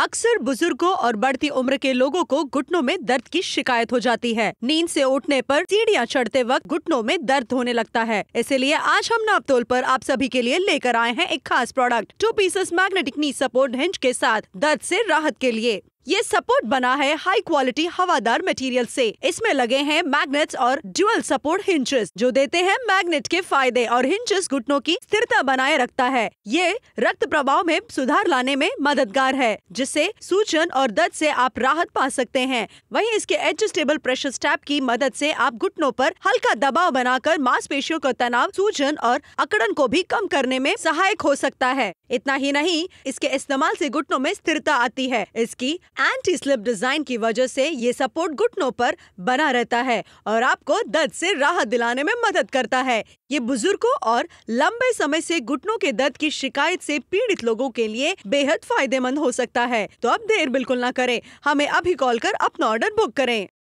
अक्सर बुजुर्गों और बढ़ती उम्र के लोगों को घुटनों में दर्द की शिकायत हो जाती है नींद से उठने पर सीढ़ियां चढ़ते वक्त घुटनों में दर्द होने लगता है इसीलिए आज हम नापतोल पर आप सभी के लिए लेकर आए हैं एक खास product two pieces magnetic knee support hinge के साथ दर्द से राहत के लिए ये सपोर्ट बना है हाई क्वालिटी हवादार मटेरियल से इसमें लगे हैं मैग्नेट्स और ड्यूअल सपोर्ट हिंचेस जो देते हैं मैग्नेट के फायदे और हिंचेस घुटनों की स्थिरता बनाए रखता है ये रक्त प्रभाव में सुधार लाने में मददगार है जिससे सूजन और दर्द से आप राहत पा सकते हैं वहीं इसके एडजस्टेबल प्रेशर स्टैप की मदद से आप घुटनों पर हल्का दबाव बनाकर मांसपेशियों का तनाव सूजन और अकड़न को भी कम करने में सहायक हो सकता है इतना ही नहीं इसके इस्तेमाल से घुटनों में स्थिरता आती है इसकी एंटी स्लिप डिजाइन की वजह से ये सपोर्ट घुटनों पर बना रहता है और आपको दर्द से राहत दिलाने में मदद करता है ये बुजुर्गों और लंबे समय से घुटनों के दर्द की शिकायत से पीड़ित लोगों के लिए बेहद फायदेमंद हो सकता है तो अब देर बिल्कुल ना करें हमें अभी कॉल कर अपना ऑर्डर बुक करें